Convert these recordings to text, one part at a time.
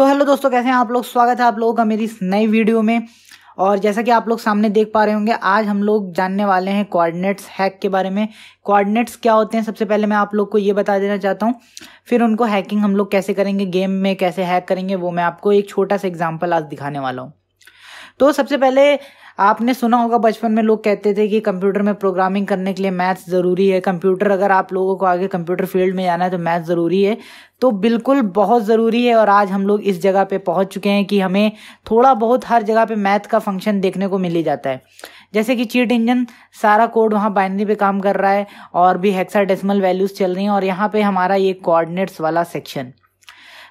तो हेलो दोस्तों कैसे हैं आप लोग स्वागत है आप लोगों का मेरी इस नई वीडियो में और जैसा कि आप लोग सामने देख पा रहे होंगे आज हम लोग जानने वाले हैं कोऑर्डिनेट्स हैक के बारे में कोऑर्डिनेट्स क्या होते हैं सबसे पहले मैं आप लोग को ये बता देना चाहता हूँ फिर उनको हैकिंग हम लोग कैसे करेंगे गेम में कैसे हैक करेंगे वो मैं आपको एक छोटा सा एग्जाम्पल आज दिखाने वाला हूँ तो सबसे पहले आपने सुना होगा बचपन में लोग कहते थे कि कंप्यूटर में प्रोग्रामिंग करने के लिए मैथ्स ज़रूरी है कंप्यूटर अगर आप लोगों को आगे कंप्यूटर फील्ड में जाना है तो मैथ्स ज़रूरी है तो बिल्कुल बहुत ज़रूरी है और आज हम लोग इस जगह पे पहुंच चुके हैं कि हमें थोड़ा बहुत हर जगह पे मैथ का फंक्शन देखने को मिल ही जाता है जैसे कि चीट इंजन सारा कोड वहाँ बाइनरी पे काम कर रहा है और भी हेक्सा डेसिमल वैल्यूज़ चल रही हैं और यहाँ पे हमारा ये कोऑर्डिनेट्स वाला सेक्शन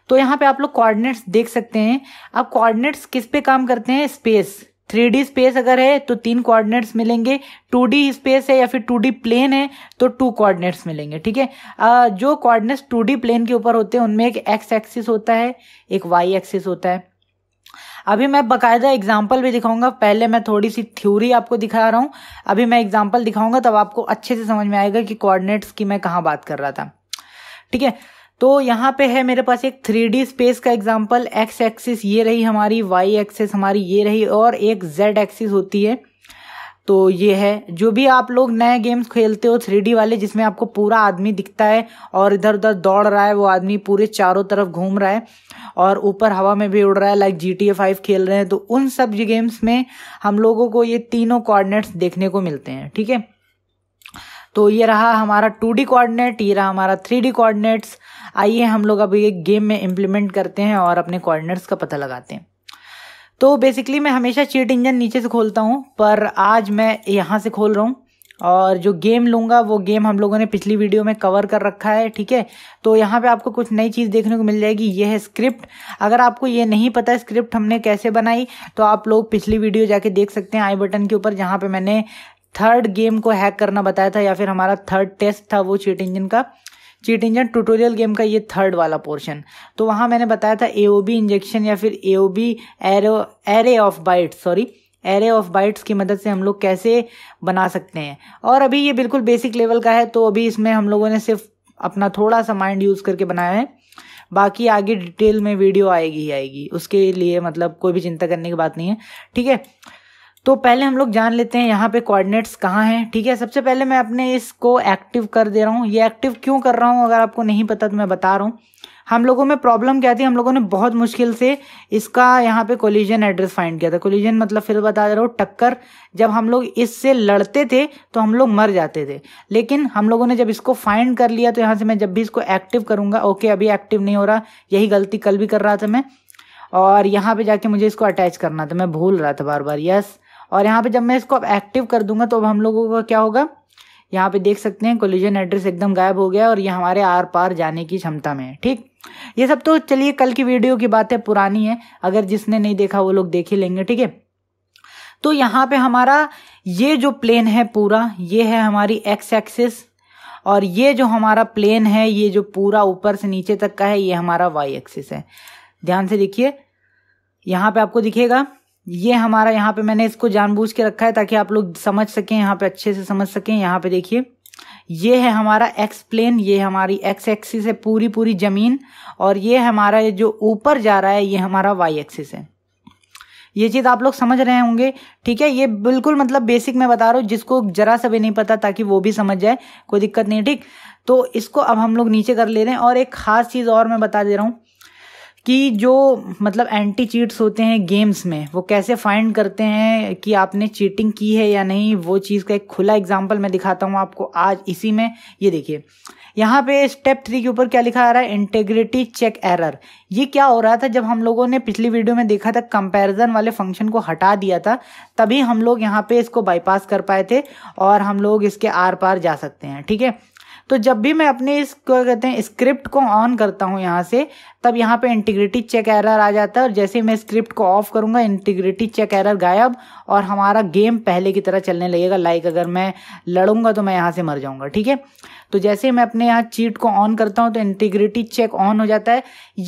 तो यहाँ पे आप लोग कोऑर्डिनेट्स देख सकते हैं अब कोऑर्डिनेट्स किस पे काम करते हैं स्पेस थ्री डी स्पेस अगर है तो तीन कोऑर्डिनेट्स मिलेंगे टू डी स्पेस है या फिर टू डी प्लेन है तो टू कोऑर्डिनेट्स मिलेंगे ठीक है जो कोऑर्डिनेट्स टू डी प्लेन के ऊपर होते हैं उनमें एक एक्स एक्सिस होता है एक वाई एक्सिस होता है अभी मैं बकायदा एग्जाम्पल भी दिखाऊंगा पहले मैं थोड़ी सी थ्योरी आपको दिखा रहा हूँ अभी मैं एग्जाम्पल दिखाऊंगा तब आपको अच्छे से समझ में आएगा कि कोऑर्डिनेट्स की मैं कहाँ बात कर रहा था ठीक है तो यहाँ पे है मेरे पास एक थ्री स्पेस का एग्जाम्पल एक्स एक्सिस ये रही हमारी वाई एक्सिस हमारी ये रही और एक जेड एक्सिस होती है तो ये है जो भी आप लोग नए गेम्स खेलते हो थ्री वाले जिसमें आपको पूरा आदमी दिखता है और इधर उधर दौड़ रहा है वो आदमी पूरे चारों तरफ घूम रहा है और ऊपर हवा में भी उड़ रहा है like G T A five खेल रहे हैं तो उन सब गेम्स में हम लोगों को ये तीनों कोऑर्डिनेट्स देखने को मिलते हैं ठीक है तो ये रहा हमारा टू डी ये रहा हमारा थ्री डी आइए हम लोग अब ये गेम में इम्प्लीमेंट करते हैं और अपने कॉर्नर्स का पता लगाते हैं तो बेसिकली मैं हमेशा चीट इंजन नीचे से खोलता हूँ पर आज मैं यहाँ से खोल रहा हूँ और जो गेम लूँगा वो गेम हम लोगों ने पिछली वीडियो में कवर कर रखा है ठीक है तो यहाँ पे आपको कुछ नई चीज़ देखने को मिल जाएगी ये है स्क्रिप्ट अगर आपको ये नहीं पता स्क्रिप्ट हमने कैसे बनाई तो आप लोग पिछली वीडियो जाके देख सकते हैं आई बटन के ऊपर जहाँ पे मैंने थर्ड गेम को हैक करना बताया था या फिर हमारा थर्ड टेस्ट था वो चीट इंजन का चीट इंजन ट्यूटोरियल गेम का ये थर्ड वाला पोर्शन तो वहाँ मैंने बताया था ए इंजेक्शन या फिर A O B arrow array of byte sorry array of bytes की मदद से हम लोग कैसे बना सकते हैं और अभी ये बिल्कुल बेसिक लेवल का है तो अभी इसमें हम लोगों ने सिर्फ अपना थोड़ा सा माइंड यूज़ करके बनाया है बाकी आगे डिटेल में वीडियो आएगी ही आएगी उसके लिए मतलब कोई भी चिंता करने की बात नहीं है ठीक है तो पहले हम लोग जान लेते हैं यहाँ पे कोऑर्डिनेट्स कहाँ हैं ठीक है सबसे पहले मैं अपने इसको एक्टिव कर दे रहा हूँ ये एक्टिव क्यों कर रहा हूँ अगर आपको नहीं पता तो मैं बता रहा हूँ हम लोगों में प्रॉब्लम क्या थी हम लोगों ने बहुत मुश्किल से इसका यहाँ पे कोलिजन एड्रेस फाइंड किया था कोलिजन मतलब फिर बता दे रहा हूँ टक्कर जब हम लोग इससे लड़ते थे तो हम लोग मर जाते थे लेकिन हम लोगों ने जब इसको फाइंड कर लिया तो यहाँ से मैं जब भी इसको एक्टिव करूँगा ओके अभी एक्टिव नहीं हो रहा यही गलती कल भी कर रहा था मैं और यहाँ पे जाके मुझे इसको अटैच करना था मैं भूल रहा था बार बार यस और यहाँ पे जब मैं इसको अब एक्टिव कर दूंगा तो अब हम लोगों का क्या होगा यहाँ पे देख सकते हैं कोलिजन एड्रेस एकदम गायब हो गया और ये हमारे आर पार जाने की क्षमता में है ठीक ये सब तो चलिए कल की वीडियो की बात है पुरानी है अगर जिसने नहीं देखा वो लोग देख ही लेंगे ठीक है तो यहाँ पे हमारा ये जो प्लेन है पूरा ये है हमारी एक्स एक्सिस और ये जो हमारा प्लेन है ये जो पूरा ऊपर से नीचे तक का है ये हमारा वाई एक्सिस है ध्यान से देखिए यहाँ पे आपको दिखेगा ये हमारा यहाँ पे मैंने इसको जानबूझ के रखा है ताकि आप लोग समझ सकें यहाँ पे अच्छे से समझ सकें यहाँ पे देखिए ये है हमारा एक्स प्लेन ये हमारी एक्स एक्सिस है पूरी पूरी ज़मीन और ये हमारा जो ऊपर जा रहा है ये हमारा वाई एक्सिस है ये चीज़ आप लोग समझ रहे होंगे ठीक है ये बिल्कुल मतलब बेसिक मैं बता रहा हूँ जिसको ज़रा सा भी नहीं पता ताकि वो भी समझ जाए कोई दिक्कत नहीं ठीक तो इसको अब हम लोग नीचे कर ले रहे हैं और एक ख़ास चीज़ और मैं बता दे रहा हूँ कि जो मतलब एंटी चीट्स होते हैं गेम्स में वो कैसे फाइंड करते हैं कि आपने चीटिंग की है या नहीं वो चीज़ का एक खुला एग्जांपल मैं दिखाता हूँ आपको आज इसी में ये देखिए यहाँ पे स्टेप थ्री के ऊपर क्या लिखा आ रहा है इंटेग्रिटी चेक एरर ये क्या हो रहा था जब हम लोगों ने पिछली वीडियो में देखा था कंपैरिजन वाले फंक्शन को हटा दिया था तभी हम लोग यहाँ पे इसको बाईपास कर पाए थे और हम लोग इसके आर पार जा सकते हैं ठीक है तो जब भी मैं अपने इस क्या कहते हैं स्क्रिप्ट को ऑन करता हूँ यहाँ से तब यहाँ पे इंटीग्रिटी चेक एरर आ जाता है और जैसे मैं स्क्रिप्ट को ऑफ करूँगा इंटीग्रिटी चेक एरर गायब और हमारा गेम पहले की तरह चलने लगेगा लाइक अगर मैं लड़ूंगा तो मैं यहाँ से मर जाऊँगा ठीक है तो जैसे मैं अपने यहाँ चीट को ऑन करता हूँ तो इंटीग्रिटी चेक ऑन हो जाता है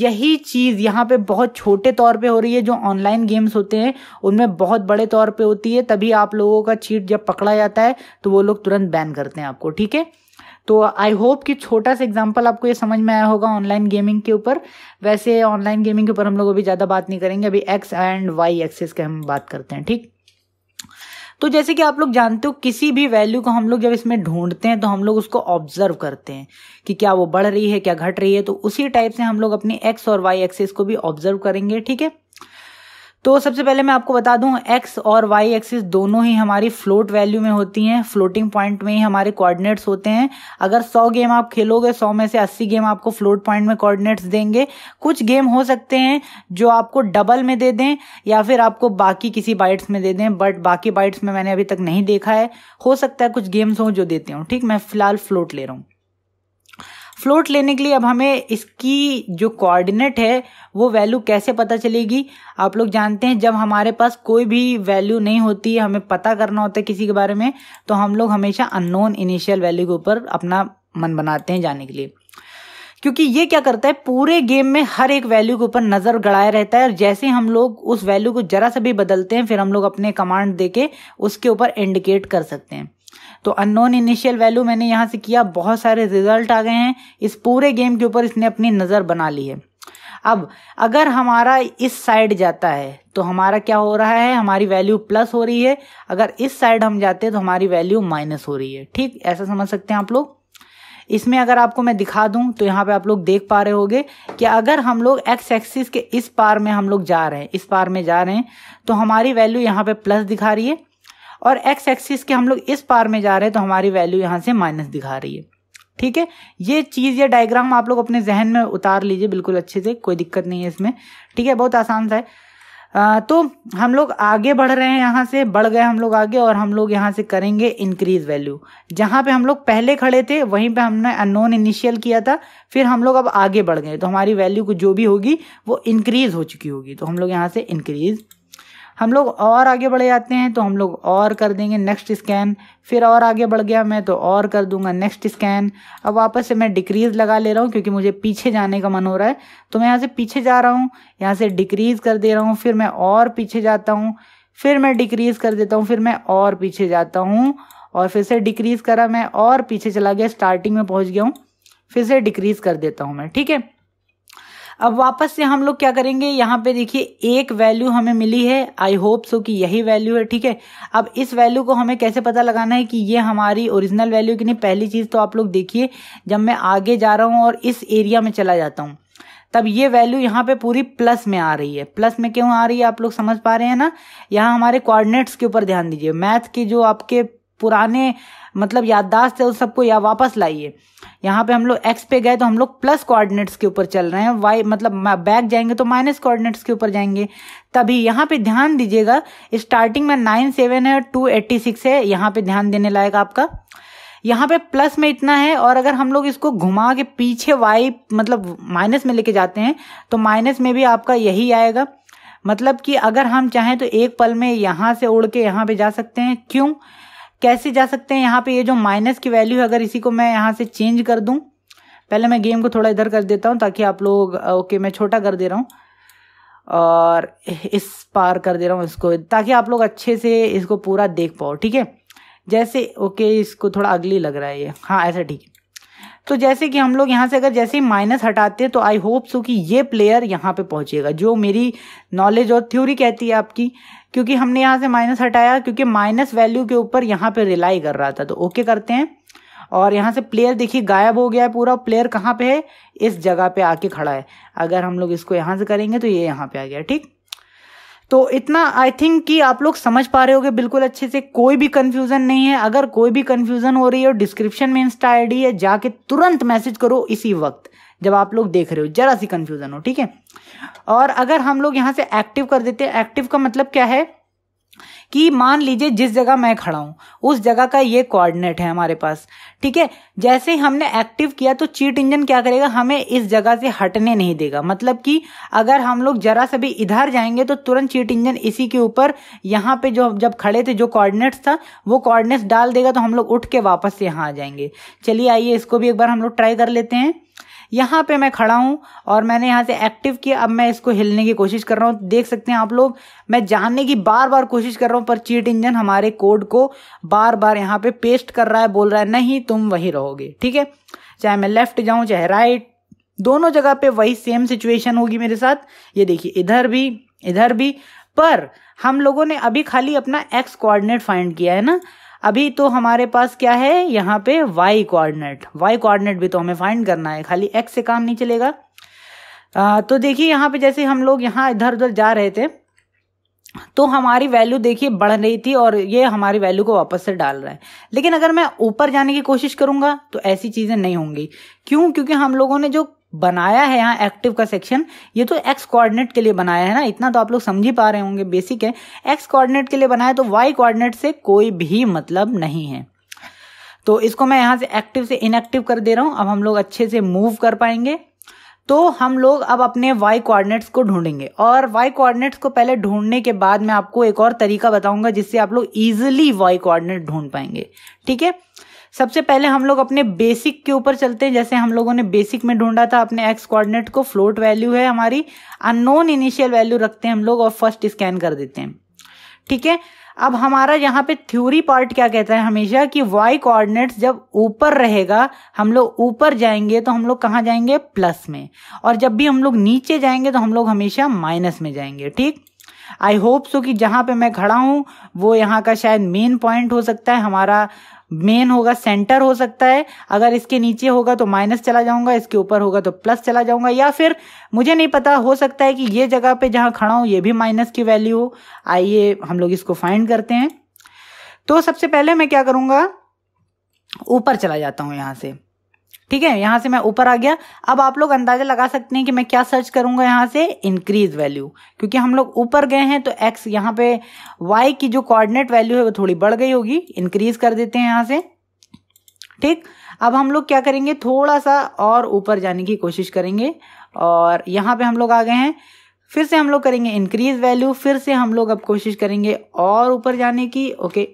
यही चीज़ यहाँ पर बहुत छोटे तौर पर हो रही है जो ऑनलाइन गेम्स होते हैं उनमें बहुत बड़े तौर पर होती है तभी आप लोगों का चीट जब पकड़ा जाता है तो वो लोग तुरंत बैन करते हैं आपको ठीक है तो आई होप कि छोटा सा एग्जाम्पल आपको ये समझ में आया होगा ऑनलाइन गेमिंग के ऊपर वैसे ऑनलाइन गेमिंग के ऊपर हम लोग अभी ज़्यादा बात नहीं करेंगे अभी एक्स एंड वाई एक्सेस के हम बात करते हैं ठीक तो जैसे कि आप लोग जानते हो किसी भी वैल्यू को हम लोग जब इसमें ढूंढते हैं तो हम लोग उसको ऑब्जर्व करते हैं कि क्या वो बढ़ रही है क्या घट रही है तो उसी टाइप से हम लोग अपनी एक्स और वाई एक्सेस को भी ऑब्जर्व करेंगे ठीक है तो सबसे पहले मैं आपको बता दूं एक्स और वाई एक्सिस दोनों ही हमारी फ्लोट वैल्यू में होती हैं फ्लोटिंग पॉइंट में ही हमारे कोऑर्डिनेट्स होते हैं अगर 100 गेम आप खेलोगे 100 में से 80 गेम आपको फ्लोट पॉइंट में कोऑर्डिनेट्स देंगे कुछ गेम हो सकते हैं जो आपको डबल में दे दें या फिर आपको बाकी किसी बाइट्स में दे दें बट बाकी बाइट्स में मैंने अभी तक नहीं देखा है हो सकता है कुछ गेम्स हों जो देते हों ठीक मैं फिलहाल फ्लोट ले रहा हूँ फ्लोट लेने के लिए अब हमें इसकी जो कोऑर्डिनेट है वो वैल्यू कैसे पता चलेगी आप लोग जानते हैं जब हमारे पास कोई भी वैल्यू नहीं होती है हमें पता करना होता है किसी के बारे में तो हम लोग हमेशा अननोन इनिशियल वैल्यू के ऊपर अपना मन बनाते हैं जाने के लिए क्योंकि ये क्या करता है पूरे गेम में हर एक वैल्यू के ऊपर नजर गड़ाए रहता है और जैसे हम लोग उस वैल्यू को जरा सा भी बदलते हैं फिर हम लोग अपने कमांड दे के उसके ऊपर इंडिकेट कर सकते हैं तो अननोन इनिशियल वैल्यू मैंने यहाँ से किया बहुत सारे रिजल्ट आ गए हैं इस पूरे गेम के ऊपर इसने अपनी नज़र बना ली है अब अगर हमारा इस साइड जाता है तो हमारा क्या हो रहा है हमारी वैल्यू प्लस हो रही है अगर इस साइड हम जाते हैं तो हमारी वैल्यू माइनस हो रही है ठीक ऐसा समझ सकते हैं आप लोग इसमें अगर आपको मैं दिखा दूं तो यहाँ पे आप लोग देख पा रहे होंगे कि अगर हम लोग एक्स एक्सिस के इस पार में हम लोग जा रहे हैं इस पार में जा रहे हैं तो हमारी वैल्यू यहाँ पे प्लस दिखा रही है और एक्स एक्सिस के हम लोग इस पार में जा रहे हैं तो हमारी वैल्यू यहाँ से माइनस दिखा रही है ठीक है ये चीज़ ये डायग्राम आप लोग अपने जहन में उतार लीजिए बिल्कुल अच्छे से कोई दिक्कत नहीं है इसमें ठीक है बहुत आसान सा है आ, तो हम लोग आगे बढ़ रहे हैं यहाँ से बढ़ गए हम लोग आगे और हम लोग यहाँ से करेंगे इंक्रीज वैल्यू जहाँ पे हम लोग पहले खड़े थे वहीं पे हमने अननोन इनिशियल किया था फिर हम लोग अब आगे बढ़ गए तो हमारी वैल्यू को जो भी होगी वो इंक्रीज हो चुकी होगी तो हम लोग यहाँ से इंक्रीज हम लोग और आगे बढ़ जाते हैं तो हम लोग और कर देंगे नेक्स्ट स्कैन फिर और आगे बढ़ गया मैं तो और कर दूंगा नेक्स्ट स्कैन अब वापस से मैं डिक्रीज़ लगा ले रहा हूँ क्योंकि मुझे पीछे जाने का मन हो रहा है तो मैं यहाँ से पीछे जा रहा हूँ यहाँ से डिक्रीज़ कर दे रहा हूँ फिर मैं और पीछे जाता हूँ फिर मैं डिक्रीज़ कर देता हूँ फिर मैं और पीछे जाता हूँ और फिर से डिक्रीज़ करा मैं और पीछे चला गया स्टार्टिंग में पहुँच गया हूँ फिर से डिक्रीज़ कर देता हूँ मैं ठीक है अब वापस से हम लोग क्या करेंगे यहाँ पे देखिए एक वैल्यू हमें मिली है आई होप सो कि यही वैल्यू है ठीक है अब इस वैल्यू को हमें कैसे पता लगाना है कि ये हमारी ओरिजिनल वैल्यू की नहीं पहली चीज़ तो आप लोग देखिए जब मैं आगे जा रहा हूँ और इस एरिया में चला जाता हूँ तब ये वैल्यू यहाँ पे पूरी प्लस में आ रही है प्लस में क्यों आ रही है आप लोग समझ पा रहे हैं ना यहाँ हमारे कोऑर्डिनेट्स के ऊपर ध्यान दीजिए मैथ के जो आपके पुराने मतलब याददाश्त है उस सबको या वापस लाइए यहाँ पे हम लोग एक्स पे गए तो हम लोग प्लस कोऑर्डिनेट्स के ऊपर चल रहे हैं वाई मतलब बैक जाएंगे तो माइनस कोऑर्डिनेट्स के ऊपर जाएंगे तभी यहाँ पे ध्यान दीजिएगा स्टार्टिंग में नाइन सेवन है और टू एट्टी सिक्स है यहाँ पे ध्यान देने लायक आपका यहाँ पे प्लस में इतना है और अगर हम लोग इसको घुमा के पीछे वाई मतलब माइनस में लेके जाते हैं तो माइनस में भी आपका यही आएगा मतलब कि अगर हम चाहें तो एक पल में यहाँ से उड़ के यहाँ पे जा सकते हैं क्यों कैसे जा सकते हैं यहाँ पे ये जो माइनस की वैल्यू है अगर इसी को मैं यहाँ से चेंज कर दूँ पहले मैं गेम को थोड़ा इधर कर देता हूँ ताकि आप लोग ओके मैं छोटा कर दे रहा हूँ और इस पार कर दे रहा हूँ इसको ताकि आप लोग अच्छे से इसको पूरा देख पाओ ठीक है जैसे ओके इसको थोड़ा अगली लग रहा है ये हाँ ऐसा ठीक है तो जैसे कि हम लोग यहाँ से अगर जैसे माइनस हटाते हैं तो आई होप सो कि ये प्लेयर यहाँ पे पहुँचेगा जो मेरी नॉलेज और थ्योरी कहती है आपकी क्योंकि हमने यहाँ से माइनस हटाया क्योंकि माइनस वैल्यू के ऊपर यहाँ पे रिलाई कर रहा था तो ओके करते हैं और यहाँ से प्लेयर देखिए गायब हो गया है पूरा प्लेयर कहाँ पे है इस जगह पे आके खड़ा है अगर हम लोग इसको यहाँ से करेंगे तो ये यहाँ पे आ गया ठीक तो इतना आई थिंक कि आप लोग समझ पा रहे हो बिल्कुल अच्छे से कोई भी कन्फ्यूजन नहीं है अगर कोई भी कन्फ्यूजन हो रही है डिस्क्रिप्शन में इंस्टा आई है जाके तुरंत मैसेज करो इसी वक्त जब आप लोग देख रहे हो जरा सी कंफ्यूजन हो ठीक है और अगर हम लोग यहाँ से एक्टिव कर देते हैं एक्टिव का मतलब क्या है कि मान लीजिए जिस जगह मैं खड़ा हूं उस जगह का ये कोऑर्डिनेट है हमारे पास ठीक है जैसे ही हमने एक्टिव किया तो चीट इंजन क्या करेगा हमें इस जगह से हटने नहीं देगा मतलब कि अगर हम लोग जरा से भी इधर जाएंगे तो तुरंत चीट इंजन इसी के ऊपर यहाँ पे जो जब खड़े थे जो कोऑर्डिनेट्स था वो कोऑर्डिनेट्स डाल देगा तो हम लोग उठ के वापस यहाँ आ जाएंगे चलिए आइए इसको भी एक बार हम लोग ट्राई कर लेते हैं यहाँ पे मैं खड़ा हूँ और मैंने यहाँ से एक्टिव किया अब मैं इसको हिलने की कोशिश कर रहा हूँ देख सकते हैं आप लोग मैं जानने की बार बार कोशिश कर रहा हूँ पर चीट इंजन हमारे कोड को बार बार यहाँ पे पेस्ट कर रहा है बोल रहा है नहीं तुम वही रहोगे ठीक है चाहे मैं लेफ्ट जाऊँ चाहे राइट दोनों जगह पे वही सेम सिचुएशन होगी मेरे साथ ये देखिए इधर भी इधर भी पर हम लोगों ने अभी खाली अपना एक्स कोऑर्डिनेट फाइंड किया है ना अभी तो हमारे पास क्या है यहाँ पे वाई कोऑर्डिनेट वाई कोऑर्डिनेट भी तो हमें फाइंड करना है खाली एक्स से काम नहीं चलेगा आ, तो देखिए यहाँ पे जैसे हम लोग यहाँ इधर उधर जा रहे थे तो हमारी वैल्यू देखिए बढ़ रही थी और ये हमारी वैल्यू को वापस से डाल रहा है लेकिन अगर मैं ऊपर जाने की कोशिश करूंगा तो ऐसी चीज़ें नहीं होंगी क्यों क्योंकि हम लोगों ने जो बनाया है यहाँ एक्टिव का सेक्शन ये तो एक्स कोऑर्डिनेट के लिए बनाया है ना इतना तो आप लोग समझ ही पा रहे होंगे बेसिक है एक्स कोऑर्डिनेट के लिए बनाया तो वाई कोऑर्डिनेट से कोई भी मतलब नहीं है तो इसको मैं यहाँ से एक्टिव से इनएक्टिव कर दे रहा हूँ अब हम लोग अच्छे से मूव कर पाएंगे तो हम लोग अब अपने y कोऑर्डिनेट्स को ढूंढेंगे और y कोऑर्डिनेट्स को पहले ढूंढने के बाद मैं आपको एक और तरीका बताऊंगा जिससे आप लोग इजिली y कोऑर्डिनेट ढूंढ पाएंगे ठीक है सबसे पहले हम लोग अपने बेसिक के ऊपर चलते हैं जैसे हम लोगों ने बेसिक में ढूंढा था अपने एक्स कोऑर्डिनेट को फ्लोट वैल्यू है हमारी अननोन इनिशियल वैल्यू रखते हैं हम लोग और फर्स्ट स्कैन कर देते हैं ठीक है अब हमारा यहाँ पे थ्योरी पार्ट क्या कहता है हमेशा कि वाई कोऑर्डिनेट्स जब ऊपर रहेगा हम लोग ऊपर जाएंगे तो हम लोग कहाँ जाएंगे प्लस में और जब भी हम लोग नीचे जाएंगे तो हम लोग हमेशा माइनस में जाएंगे ठीक आई होप सो कि जहाँ पे मैं खड़ा हूँ वो यहाँ का शायद मेन पॉइंट हो सकता है हमारा मेन होगा सेंटर हो सकता है अगर इसके नीचे होगा तो माइनस चला जाऊंगा इसके ऊपर होगा तो प्लस चला जाऊंगा या फिर मुझे नहीं पता हो सकता है कि ये जगह पे जहां खड़ा हूं ये भी माइनस की वैल्यू हो आइए हम लोग इसको फाइंड करते हैं तो सबसे पहले मैं क्या करूंगा ऊपर चला जाता हूं यहां से ठीक है यहां से मैं ऊपर आ गया अब आप लोग अंदाजा लगा सकते हैं कि मैं क्या सर्च करूंगा यहां से इंक्रीज वैल्यू क्योंकि हम लोग ऊपर गए हैं तो एक्स यहाँ पे वाई की जो कोऑर्डिनेट वैल्यू है वो थोड़ी बढ़ गई होगी इंक्रीज कर देते हैं यहां से ठीक अब हम लोग क्या करेंगे थोड़ा सा और ऊपर जाने की कोशिश करेंगे और यहां पर हम लोग आ गए हैं फिर से हम लोग करेंगे इंक्रीज वैल्यू फिर से हम लोग अब कोशिश करेंगे और ऊपर जाने की ओके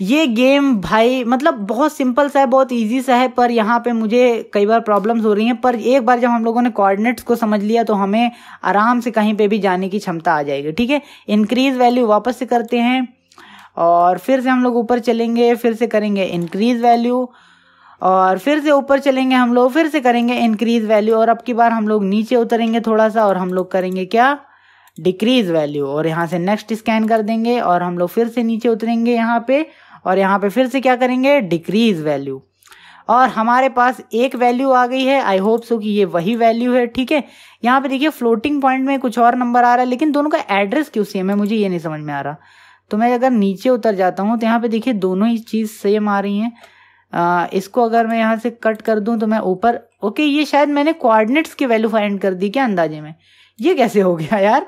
ये गेम भाई मतलब बहुत सिंपल सा है बहुत इजी सा है पर यहाँ पे मुझे कई बार प्रॉब्लम्स हो रही हैं पर एक बार जब हम लोगों ने कोऑर्डिनेट्स को समझ लिया तो हमें आराम से कहीं पे भी जाने की क्षमता आ जाएगी ठीक है इंक्रीज वैल्यू वापस से करते हैं और फिर से हम लोग ऊपर चलेंगे फिर से करेंगे इंक्रीज वैल्यू और फिर से ऊपर चलेंगे हम लोग फिर से करेंगे इंक्रीज वैल्यू और अब की बार हम लोग नीचे उतरेंगे थोड़ा सा और हम लोग करेंगे क्या डिक्रीज वैल्यू और यहाँ से नेक्स्ट स्कैन कर देंगे और हम लोग फिर से नीचे उतरेंगे यहाँ पे और यहाँ पे फिर से क्या करेंगे डिक्रीज वैल्यू और हमारे पास एक वैल्यू आ गई है आई होप सो कि ये वही वैल्यू है ठीक है यहाँ पे देखिए फ्लोटिंग पॉइंट में कुछ और नंबर आ रहा है लेकिन दोनों का एड्रेस क्यों सेम है मुझे ये नहीं समझ में आ रहा तो मैं अगर नीचे उतर जाता हूँ तो यहाँ पे देखिए दोनों ही चीज़ सेम आ रही हैं आ, इसको अगर मैं यहाँ से कट कर दूँ तो मैं ऊपर ओके ये शायद मैंने कोआर्डिनेट्स की वैल्यू फाइंड कर दी क्या अंदाजे में ये कैसे हो गया यार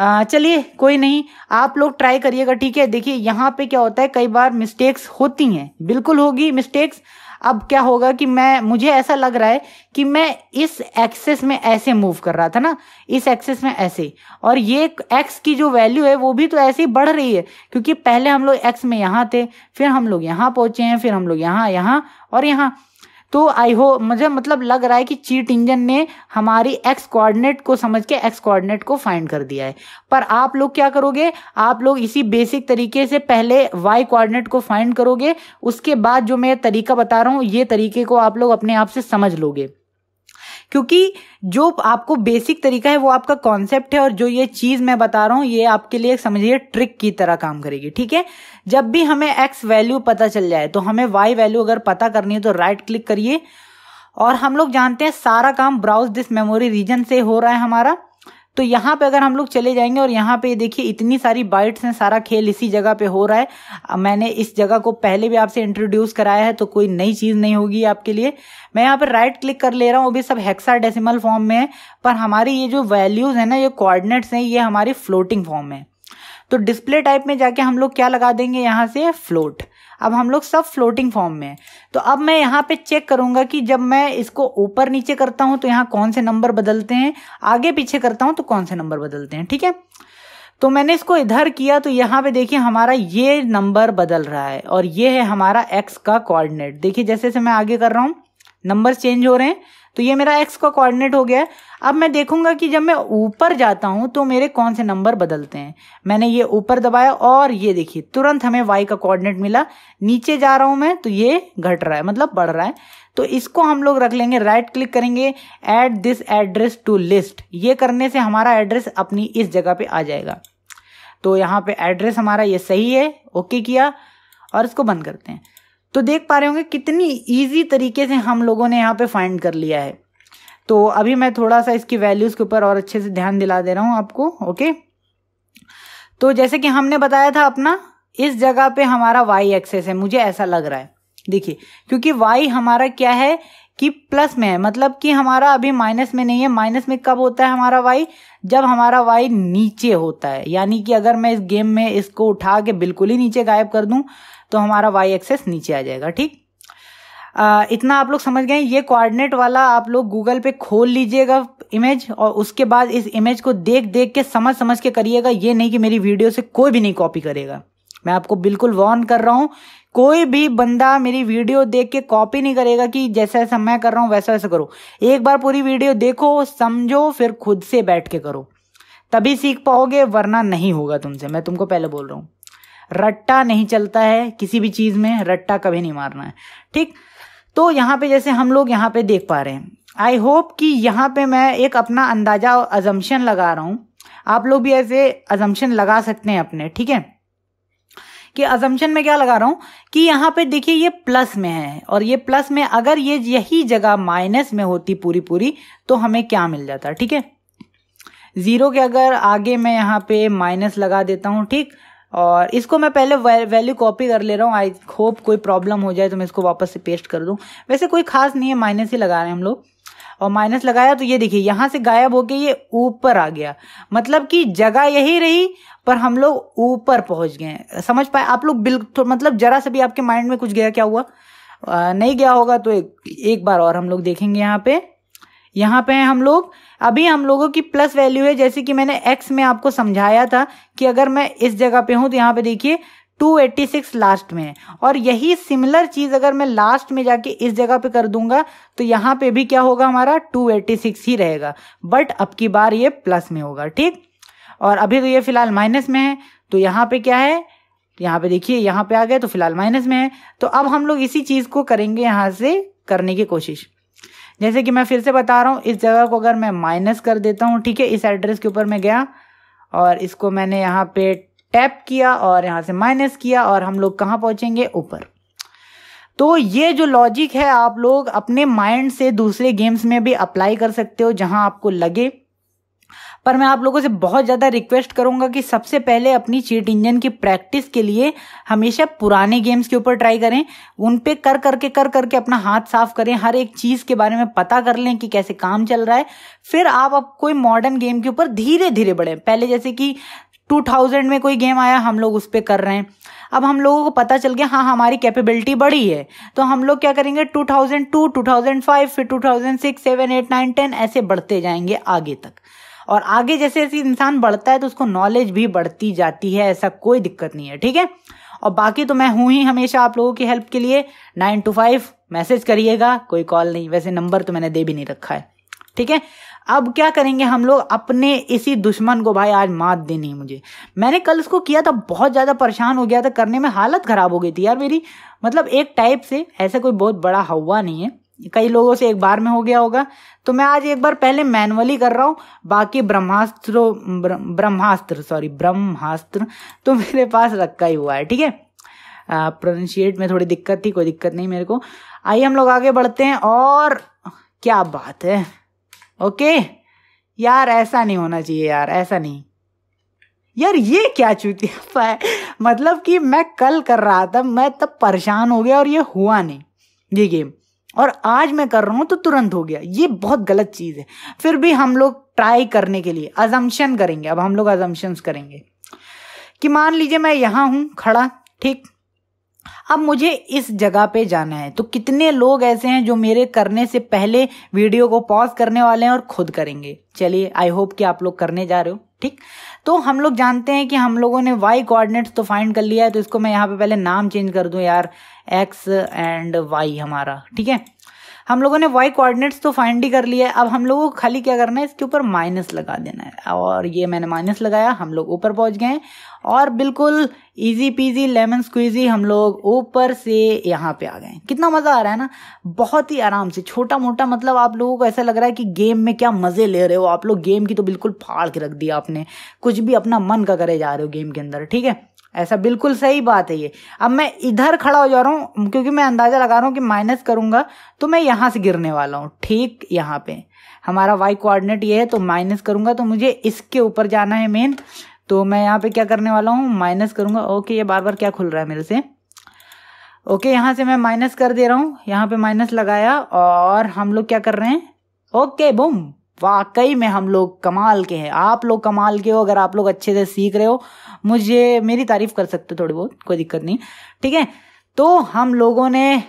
चलिए कोई नहीं आप लोग ट्राई करिएगा ठीक है देखिए यहाँ पे क्या होता है कई बार मिस्टेक्स होती हैं बिल्कुल होगी मिस्टेक्स अब क्या होगा कि मैं मुझे ऐसा लग रहा है कि मैं इस एक्सेस में ऐसे मूव कर रहा था ना इस एक्सेस में ऐसे और ये एक्स की जो वैल्यू है वो भी तो ऐसे ही बढ़ रही है क्योंकि पहले हम लोग एक्स में यहाँ थे फिर हम लोग यहाँ पहुँचे हैं फिर हम लोग यहाँ यहाँ और यहाँ तो आई हो मुझे मतलब लग रहा है कि चीट इंजन ने हमारी एक्स कोऑर्डिनेट को समझ के एक्स कोऑर्डिनेट को फाइंड कर दिया है पर आप लोग क्या करोगे आप लोग इसी बेसिक तरीके से पहले वाई कोऑर्डिनेट को फाइंड करोगे उसके बाद जो मैं तरीका बता रहा हूँ ये तरीके को आप लोग अपने आप से समझ लोगे क्योंकि जो आपको बेसिक तरीका है वो आपका कॉन्सेप्ट है और जो ये चीज़ मैं बता रहा हूं ये आपके लिए समझिए ट्रिक की तरह काम करेगी ठीक है जब भी हमें एक्स वैल्यू पता चल जाए तो हमें वाई वैल्यू अगर पता करनी है तो राइट क्लिक करिए और हम लोग जानते हैं सारा काम ब्राउज दिस मेमोरी रीजन से हो रहा है हमारा तो यहाँ पे अगर हम लोग चले जाएंगे और यहाँ पे देखिए इतनी सारी बाइट्स हैं सारा खेल इसी जगह पे हो रहा है मैंने इस जगह को पहले भी आपसे इंट्रोड्यूस कराया है तो कोई नई चीज़ नहीं होगी आपके लिए मैं यहाँ पर राइट क्लिक कर ले रहा हूँ वो भी सब हेक्सा डेसिमल फॉर्म में है पर हमारी ये जो वैल्यूज़ हैं ना ये कोऑर्डिनेट्स हैं ये हमारी फ्लोटिंग फॉर्म है तो डिस्प्ले टाइप में जाके हम लोग क्या लगा देंगे यहाँ से फ्लोट अब हम लोग सब फ्लोटिंग फॉर्म में हैं तो अब मैं यहाँ पे चेक करूंगा कि जब मैं इसको ऊपर नीचे करता हूँ तो यहाँ कौन से नंबर बदलते हैं आगे पीछे करता हूँ तो कौन से नंबर बदलते हैं ठीक है तो मैंने इसको इधर किया तो यहाँ पे देखिए हमारा ये नंबर बदल रहा है और ये है हमारा एक्स का कोऑर्डिनेट देखिए जैसे जैसे मैं आगे कर रहा हूँ नंबर चेंज हो रहे हैं तो ये मेरा एक्स का कोऑर्डिनेट हो गया है अब मैं देखूंगा कि जब मैं ऊपर जाता हूँ तो मेरे कौन से नंबर बदलते हैं मैंने ये ऊपर दबाया और ये देखिए तुरंत हमें वाई का कोऑर्डिनेट मिला नीचे जा रहा हूं मैं तो ये घट रहा है मतलब बढ़ रहा है तो इसको हम लोग रख लेंगे राइट क्लिक करेंगे add this address to list ये करने से हमारा एड्रेस अपनी इस जगह पे आ जाएगा तो यहाँ पे एड्रेस हमारा ये सही है ओके किया और इसको बंद करते हैं तो देख पा रहे होंगे कितनी ईजी तरीके से हम लोगों ने यहाँ पे फाइंड कर लिया है तो अभी मैं थोड़ा सा इसकी वैल्यूज़ के ऊपर और अच्छे से ध्यान दिला दे रहा हूँ आपको ओके तो जैसे कि हमने बताया था अपना इस जगह पे हमारा वाई एक्सेस है मुझे ऐसा लग रहा है देखिए क्योंकि वाई हमारा क्या है कि प्लस में है मतलब कि हमारा अभी माइनस में नहीं है माइनस में कब होता है हमारा वाई जब हमारा वाई नीचे होता है यानी कि अगर मैं इस गेम में इसको उठा के बिल्कुल ही नीचे गायब कर दूं तो हमारा वाई एक्सेस नीचे आ जाएगा ठीक आ, इतना आप लोग समझ गए ये कोऑर्डिनेट वाला आप लोग गूगल पे खोल लीजिएगा इमेज और उसके बाद इस इमेज को देख देख के समझ समझ के करिएगा ये नहीं कि मेरी वीडियो से कोई भी नहीं कॉपी करेगा मैं आपको बिल्कुल वार्न कर रहा हूँ कोई भी बंदा मेरी वीडियो देख के कॉपी नहीं करेगा कि जैसा ऐसा मैं कर रहा हूँ वैसा वैसा करो एक बार पूरी वीडियो देखो समझो फिर खुद से बैठ के करो तभी सीख पाओगे वरना नहीं होगा तुमसे मैं तुमको पहले बोल रहा हूँ रट्टा नहीं चलता है किसी भी चीज़ में रट्टा कभी नहीं मारना है ठीक तो यहाँ पे जैसे हम लोग यहाँ पे देख पा रहे हैं आई होप कि यहाँ पे मैं एक अपना अंदाज़ा अजम्पन लगा रहा हूँ आप लोग भी ऐसे अजम्पन लगा सकते हैं अपने ठीक है कि अजम्पन में क्या लगा रहा हूं कि यहां पे देखिए ये प्लस में है और ये प्लस में अगर ये यही जगह माइनस में होती पूरी पूरी तो हमें क्या मिल जाता ठीक है ज़ीरो के अगर आगे मैं यहाँ पे माइनस लगा देता हूं ठीक और इसको मैं पहले वैल्यू कॉपी कर ले रहा हूँ आई होप कोई प्रॉब्लम हो जाए तो मैं इसको वापस से पेस्ट कर दूँ वैसे कोई खास नहीं है माइनस ही लगा रहे हैं हम लोग और माइनस लगाया तो ये देखिए यहां से गायब होके ये ऊपर आ गया मतलब कि जगह यही रही पर हम लोग ऊपर पहुंच गए समझ पाए आप लोग बिल्कुल तो मतलब जरा से भी आपके माइंड में कुछ गया क्या हुआ आ, नहीं गया होगा तो एक, एक बार और हम लोग देखेंगे यहाँ पे यहाँ पे हम लोग अभी हम लोगों की प्लस वैल्यू है जैसे कि मैंने एक्स में आपको समझाया था कि अगर मैं इस जगह पे हूं तो यहाँ पे देखिए 286 लास्ट में है और यही सिमिलर चीज़ अगर मैं लास्ट में जाके इस जगह पे कर दूंगा तो यहाँ पे भी क्या होगा हमारा 286 ही रहेगा बट अब की बार ये प्लस में होगा ठीक और अभी तो ये फिलहाल माइनस में है तो यहाँ पे क्या है यहाँ पे देखिए यहाँ पे आ गए तो फिलहाल माइनस में है तो अब हम लोग इसी चीज़ को करेंगे यहाँ से करने की कोशिश जैसे कि मैं फिर से बता रहा हूँ इस जगह को अगर मैं माइनस कर देता हूँ ठीक है इस एड्रेस के ऊपर मैं गया और इसको मैंने यहाँ पे टैप किया और यहाँ से माइनस किया और हम लोग कहाँ पहुँचेंगे ऊपर तो ये जो लॉजिक है आप लोग अपने माइंड से दूसरे गेम्स में भी अप्लाई कर सकते हो जहां आपको लगे पर मैं आप लोगों से बहुत ज़्यादा रिक्वेस्ट करूंगा कि सबसे पहले अपनी चीट इंजन की प्रैक्टिस के लिए हमेशा पुराने गेम्स के ऊपर ट्राई करें उन पे कर करके कर करके अपना हाथ साफ करें हर एक चीज़ के बारे में पता कर लें कि कैसे काम चल रहा है फिर आप अब कोई मॉडर्न गेम के ऊपर धीरे धीरे बढ़ें पहले जैसे कि टू थाउजेंड में कोई गेम आया हम लोग उस पर कर रहे हैं अब हम लोगों को पता चल गया हाँ हमारी कैपेबिलिटी बढ़ी है तो हम लोग क्या करेंगे two thousand two two thousand five फिर two thousand six seven eight nine ten ऐसे बढ़ते जाएंगे आगे तक और आगे जैसे जैसे इंसान बढ़ता है तो उसको नॉलेज भी बढ़ती जाती है ऐसा कोई दिक्कत नहीं है ठीक है और बाकी तो मैं हूँ ही हमेशा आप लोगों की हेल्प के लिए नाइन टू फाइव मैसेज करिएगा कोई कॉल नहीं वैसे नंबर तो मैंने दे भी नहीं रखा है ठीक है अब क्या करेंगे हम लोग अपने इसी दुश्मन को भाई आज मात देनी है मुझे मैंने कल उसको किया था बहुत ज़्यादा परेशान हो गया था करने में हालत ख़राब हो गई थी यार मेरी मतलब एक टाइप से ऐसा कोई बहुत बड़ा हवा नहीं है कई लोगों से एक बार में हो गया होगा तो मैं आज एक बार पहले मैनुअली कर रहा हूँ बाकी ब्रह्मास्त्र ब्रह्मास्त्र सॉरी ब्रह्मास्त्र तो मेरे पास रखा ही हुआ है ठीक है प्रोनशिएट में थोड़ी दिक्कत थी कोई दिक्कत नहीं मेरे को आइए हम लोग आगे बढ़ते हैं और क्या बात है ओके यार ऐसा नहीं होना चाहिए यार ऐसा नहीं यार ये क्या चुतियापा है मतलब कि मैं कल कर रहा था मैं तब परेशान हो गया और ये हुआ नहीं ये गेम और आज मैं कर रहा हूँ तो तुरंत हो गया ये बहुत गलत चीज़ है फिर भी हम लोग ट्राई करने के लिए अजम्पन करेंगे अब हम लोग अजम्पन्स करेंगे कि मान लीजिए मैं यहाँ हूँ खड़ा ठीक अब मुझे इस जगह पे जाना है तो कितने लोग ऐसे हैं जो मेरे करने से पहले वीडियो को पॉज करने वाले हैं और खुद करेंगे चलिए आई होप कि आप लोग करने जा रहे हो ठीक तो हम लोग जानते हैं कि हम लोगों ने वाई कोऑर्डिनेट्स तो फाइंड कर लिया है तो इसको मैं यहाँ पे पहले नाम चेंज कर दूँ यार एक्स एंड वाई हमारा ठीक है हम लोगों ने वाई कोऑर्डिनेट्स तो फाइंड ही कर लिए अब हम लोगों को खाली क्या करना है इसके ऊपर माइनस लगा देना है और ये मैंने माइनस लगाया हम लोग ऊपर पहुंच गए और बिल्कुल इजी पीजी लेमन स्क्वीजी हम लोग ऊपर से यहाँ पे आ गए कितना मज़ा आ रहा है ना बहुत ही आराम से छोटा मोटा मतलब आप लोगों को ऐसा लग रहा है कि गेम में क्या मज़े ले रहे हो आप लोग गेम की तो बिल्कुल फाड़ के रख दिया आपने कुछ भी अपना मन का करे जा रहे हो गेम के अंदर ठीक है ऐसा बिल्कुल सही बात है ये अब मैं इधर खड़ा हो जा रहा हूँ क्योंकि मैं अंदाज़ा लगा रहा हूँ कि माइनस करूंगा तो मैं यहाँ से गिरने वाला हूँ ठीक यहाँ पे हमारा वाई कोऑर्डिनेट ये है तो माइनस करूंगा तो मुझे इसके ऊपर जाना है मेन तो मैं यहाँ पे क्या करने वाला हूँ माइनस करूंगा ओके ये बार बार क्या खुल रहा है मेरे से ओके यहाँ से मैं माइनस कर दे रहा हूँ यहाँ पे माइनस लगाया और हम लोग क्या कर रहे हैं ओके बुम वाकई में हम लोग कमाल के हैं आप लोग कमाल के हो अगर आप लोग अच्छे से सीख रहे हो मुझे मेरी तारीफ कर सकते हो थोड़ी बहुत कोई दिक्कत नहीं ठीक है तो हम लोगों ने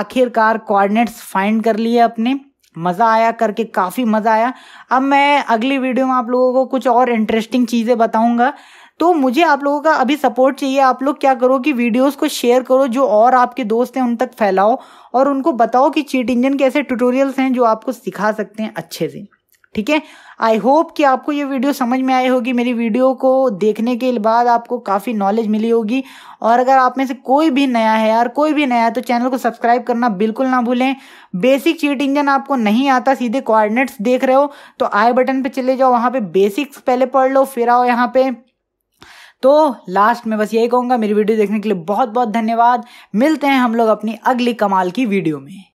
आखिरकार कोऑर्डिनेट्स फाइंड कर लिए अपने मज़ा आया करके काफ़ी मज़ा आया अब मैं अगली वीडियो में आप लोगों को कुछ और इंटरेस्टिंग चीज़ें बताऊंगा तो मुझे आप लोगों का अभी सपोर्ट चाहिए आप लोग क्या करो कि वीडियोस को शेयर करो जो और आपके दोस्त हैं उन तक फैलाओ और उनको बताओ कि चीट इंजन के ऐसे ट्यूटोरियल्स हैं जो आपको सिखा सकते हैं अच्छे से ठीक है आई होप कि आपको ये वीडियो समझ में आई होगी मेरी वीडियो को देखने के बाद आपको काफ़ी नॉलेज मिली होगी और अगर आप में से कोई भी नया है यार कोई भी नया है तो चैनल को सब्सक्राइब करना बिल्कुल ना भूलें बेसिक चीट इंजन आपको नहीं आता सीधे कोऑर्डिनेट्स देख रहे हो तो आई बटन पे चले जाओ वहाँ पे बेसिक्स पहले पढ़ लो फिर आओ यहाँ पे तो लास्ट में बस यही कहूँगा मेरी वीडियो देखने के लिए बहुत बहुत धन्यवाद मिलते हैं हम लोग अपनी अगली कमाल की वीडियो में